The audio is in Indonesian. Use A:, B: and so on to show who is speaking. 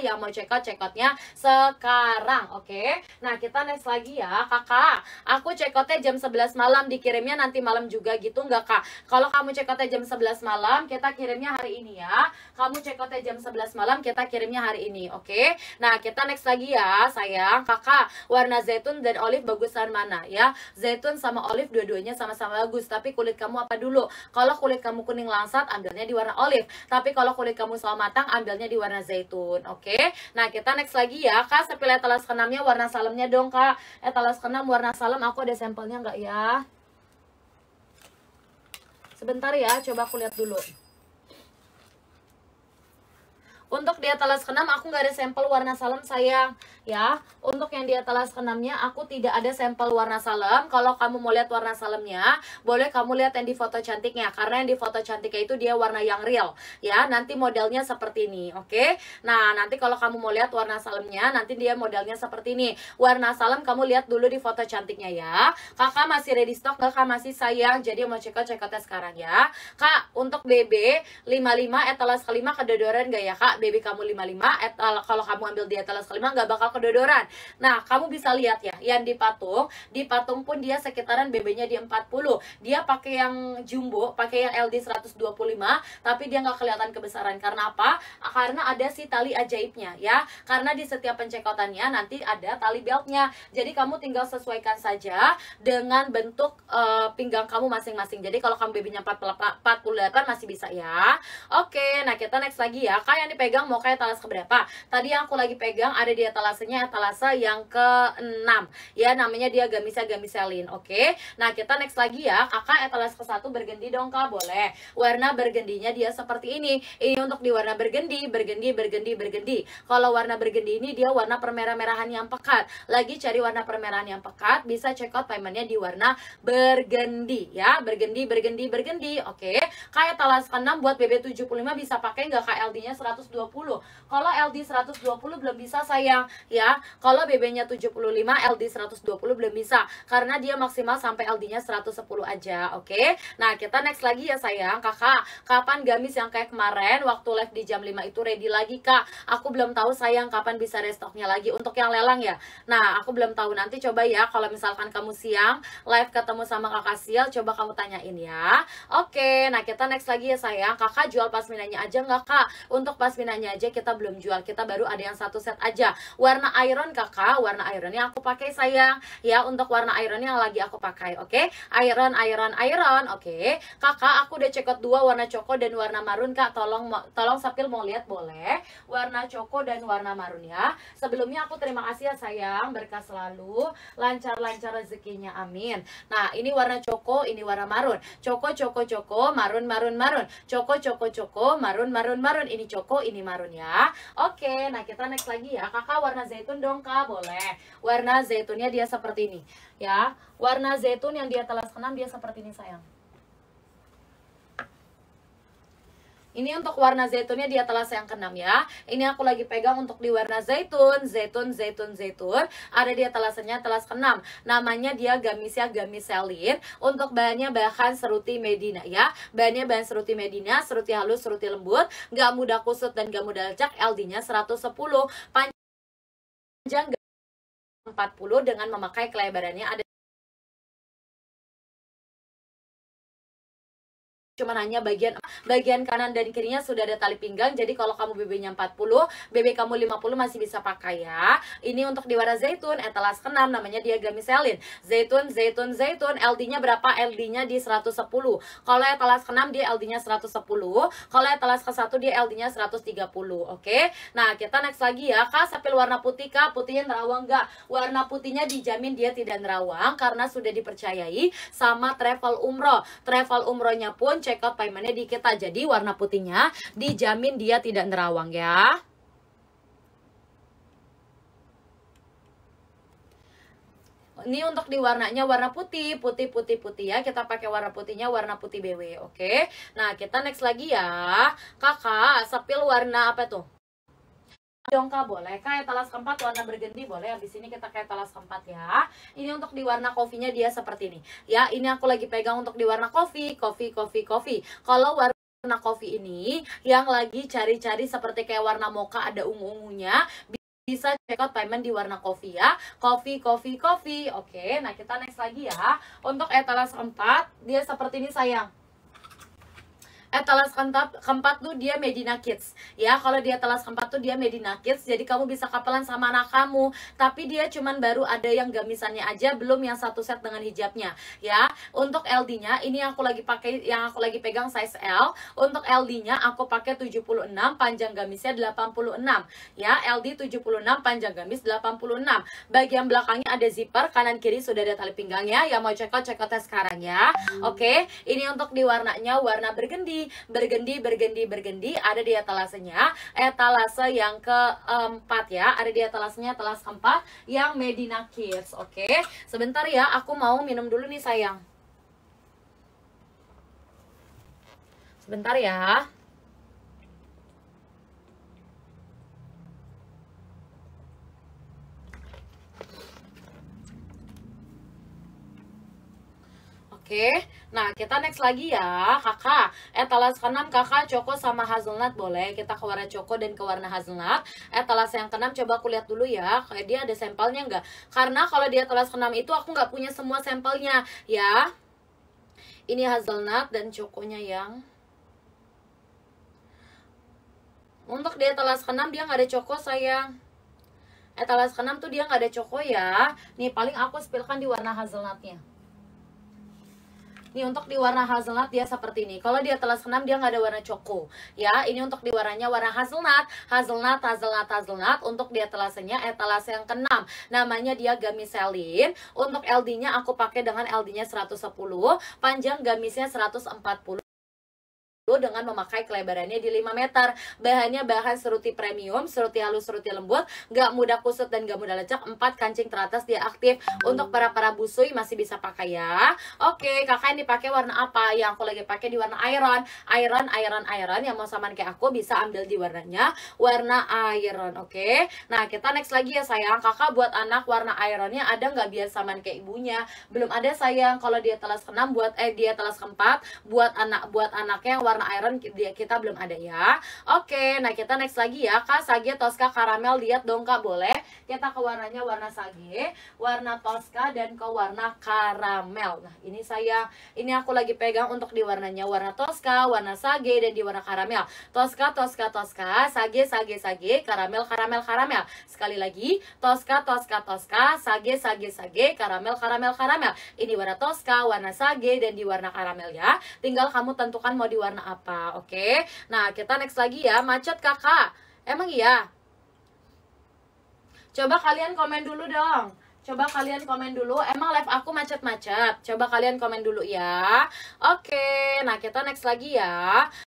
A: yang mau check out check outnya sekarang oke okay? nah kita next lagi ya kakak aku check outnya jam 11 malam dikirimnya nanti malam juga gitu nggak kak kalau kamu check outnya jam 11 malam kita kirimnya hari ini ya kamu check outnya jam 11 malam kita kirimnya hari ini oke okay? nah kita next lagi ya sayang kakak warna zaitun dan olive bagusan mana ya zaitun sama olive dua-duanya sama-sama bagus tapi kulit kamu apa dulu kalau kulit kamu kuning langsat ambilnya di warna olive tapi kalau kulit kamu sawo matang ambilnya di warna zaitun oke okay? oke okay? nah kita next lagi ya kak saya pilih etalase keenamnya warna salemnya dong kak etalase keenam warna salem aku ada sampelnya nggak ya sebentar ya coba aku lihat dulu untuk di atas keenam aku nggak ada sampel warna salem sayang ya. Untuk yang di atas keenamnya aku tidak ada sampel warna salem. Kalau kamu mau lihat warna salemnya, boleh kamu lihat yang di foto cantiknya karena yang di foto cantiknya itu dia warna yang real ya. Nanti modelnya seperti ini, oke? Okay? Nah, nanti kalau kamu mau lihat warna salemnya, nanti dia modelnya seperti ini. Warna salem kamu lihat dulu di foto cantiknya ya. Kakak masih ready stock, kakak masih sayang. Jadi mau cek cekotnya sekarang ya. Kak, untuk BB 55 etalas kelima kedodoran gak ya, Kak? BB kamu 55 eh, kalau kamu ambil di etalase kelima nggak bakal kedodoran nah kamu bisa lihat ya yang di patung di patung pun dia sekitaran BB-nya di 40 dia pakai yang jumbo pakai yang LD 125 tapi dia nggak kelihatan kebesaran karena apa karena ada si tali ajaibnya ya karena di setiap pencekotannya nanti ada tali beltnya jadi kamu tinggal sesuaikan saja dengan bentuk uh, pinggang kamu masing-masing jadi kalau kamu BB-nya 48 masih bisa ya oke nah kita next lagi ya kayak yang dipegang pegang mau kayak talas keberapa? Tadi yang aku lagi pegang ada di etalasenya etalase yang ke-6 ya namanya dia Gamisa Gamiselin. Oke. Nah, kita next lagi ya. Kakak etalase ke satu bergendi dong Kak, boleh. Warna bergendinya dia seperti ini. Ini untuk di warna bergendi, bergendi, bergendi, bergendi. Kalau warna bergendi ini dia warna permerah-merahan yang pekat. Lagi cari warna permerahan yang pekat, bisa check out paymentnya di warna bergendi ya. Bergendi, bergendi, bergendi. Oke. Kayak etalase ke-6 buat BB75 bisa pakai nggak KLD-nya 120 120. Kalau LD 120 belum bisa sayang ya. Kalau BB-nya 75, LD 120 belum bisa karena dia maksimal sampai LD-nya 110 aja, oke? Okay? Nah, kita next lagi ya sayang. Kakak, kapan gamis yang kayak kemarin waktu live di jam 5 itu ready lagi, Kak? Aku belum tahu sayang kapan bisa restocknya lagi untuk yang lelang ya. Nah, aku belum tahu nanti coba ya kalau misalkan kamu siang live ketemu sama Kakak Sial coba kamu tanyain ya. Oke, okay, nah kita next lagi ya sayang. Kakak jual pasminanya aja nggak Kak? Untuk pasmina nanya aja kita belum jual kita baru ada yang satu set aja warna iron kakak warna ironnya aku pakai sayang ya untuk warna iron yang lagi aku pakai oke okay? iron iron iron oke okay? kakak aku udah cekot dua warna coko dan warna marun kak tolong tolong sapil mau lihat boleh warna coko dan warna marun ya sebelumnya aku terima kasih ya sayang berkah selalu lancar-lancar rezekinya amin nah ini warna coko ini warna marun coko coko coko marun marun marun coko coko coko marun marun marun ini coko ini ini marun ya Oke, nah kita next lagi ya Kakak warna zaitun dong kak, boleh Warna zaitunnya dia seperti ini ya Warna zaitun yang dia telah senam dia seperti ini sayang Ini untuk warna zaitunnya di atas yang keenam ya. Ini aku lagi pegang untuk di warna zaitun, zaitun, zaitun, zaitun. Ada di atasnya telas keenam. Namanya dia gamisnya gamiselin. Untuk bahannya bahan seruti Medina ya. Bahannya bahan seruti Medina, seruti halus, seruti lembut, Gak mudah kusut dan gak mudah lecak. LD-nya 110. Panjang 40 dengan memakai kelebarannya ada cuma hanya bagian bagian kanan dan kirinya sudah ada tali pinggang jadi kalau kamu BB-nya 40 BB kamu 50 masih bisa pakai ya ini untuk di warna zaitun etalas keenam namanya dia gamiselin zaitun zaitun zaitun LD-nya berapa LD-nya di 110 kalau etalas keenam dia LD-nya 110 kalau etalas ke-1 dia LD-nya 130 oke okay? nah kita next lagi ya kak sapil warna putih kak putihnya nerawang enggak warna putihnya dijamin dia tidak nerawang karena sudah dipercayai sama travel umroh travel umrohnya pun check out paymentnya di kita. Jadi warna putihnya dijamin dia tidak nerawang ya. ini untuk di warnanya warna putih, putih, putih, putih ya. Kita pakai warna putihnya warna putih BW, oke? Okay? Nah, kita next lagi ya. Kakak, sepil warna apa tuh? Jongka boleh, kayak talas keempat warna berganti boleh. abis ini kita kayak talas keempat ya. Ini untuk di warna kofinya dia seperti ini. Ya, ini aku lagi pegang untuk di warna kopi, kopi, kopi, kopi. Kalau warna warna kopi ini yang lagi cari-cari seperti kayak warna mocha ada ungu-ungunya bisa check out payment di warna kopi ya kopi kopi kopi oke nah kita next lagi ya untuk eh, talas keempat dia seperti ini sayang eh telas keempat, keempat tuh dia Medina Kids ya kalau dia telas keempat tuh dia Medina Kids jadi kamu bisa kapelan sama anak kamu tapi dia cuman baru ada yang gamisannya aja belum yang satu set dengan hijabnya ya untuk LD nya ini aku lagi pakai yang aku lagi pegang size L untuk LD nya aku pakai 76 panjang gamisnya 86 ya LD 76 panjang gamis 86 bagian belakangnya ada zipper kanan kiri sudah ada tali pinggangnya yang mau check out check out sekarang ya oke ini untuk di warnanya warna bergendi bergendi, bergendi, bergendi, ada di etalasenya. Etalase yang keempat ya, ada di etalasenya etalase keempat yang Medina Kids. Oke. Sebentar ya, aku mau minum dulu nih sayang. Sebentar ya. kita next lagi ya, kakak. etalas eh, keenam kakak coko sama hazelnut boleh. Kita ke warna coko dan ke warna hazelnut. etalas eh, yang keenam coba aku lihat dulu ya. Kayak dia ada sampelnya nggak? Karena kalau dia etalas keenam itu aku nggak punya semua sampelnya ya. Ini hazelnut dan cokonya yang untuk dia etalas keenam dia nggak ada coko sayang etalas eh, keenam tuh dia nggak ada coko ya nih paling aku spillkan di warna hazelnutnya ini untuk di warna hazelnut dia ya, seperti ini. Kalau dia telas senam dia nggak ada warna coko. Ya, ini untuk di warnanya warna hazelnut, hazelnut, hazelnut, hazelnut. Untuk dia telasnya etalase eh, yang keenam. Namanya dia gamiselin. Untuk LD-nya aku pakai dengan LD-nya 110, panjang gamisnya 140 dengan memakai kelebarannya di 5 meter. Bahannya bahan seruti premium, seruti halus, seruti lembut, nggak mudah kusut dan nggak mudah lecek. 4 kancing teratas dia aktif. Untuk para-para busui masih bisa pakai ya. Oke, kakak ini pakai warna apa? Yang aku lagi pakai di warna iron. Iron, iron, iron. Yang mau saman kayak aku bisa ambil di warnanya. Warna iron, oke. Nah, kita next lagi ya sayang. Kakak buat anak warna ironnya ada nggak biasa saman kayak ibunya? Belum ada sayang. Kalau dia telas keenam buat eh dia telas keempat buat anak buat anaknya warna warna iron kita belum ada ya Oke, nah kita next lagi ya Kak Sage Tosca Karamel lihat dong Kak boleh Kita ke warnanya warna Sage Warna Tosca dan ke warna Karamel Nah ini saya, ini aku lagi pegang untuk di warnanya Warna Tosca, warna Sage dan di warna Karamel Tosca, Tosca, Tosca, Sage, Sage, Sage, Karamel, Karamel, Karamel Sekali lagi, Tosca, Tosca, Tosca, Sage, Sage, Sage, Karamel, Karamel, Karamel Ini warna Tosca, warna Sage dan di warna Karamel ya Tinggal kamu tentukan mau di warna apa, oke? Okay? Nah, kita next lagi ya, macet kakak. Emang iya? Coba kalian komen dulu dong. Coba kalian komen dulu, emang live aku macet-macet? Coba kalian komen dulu ya. Oke, okay, nah kita next lagi ya.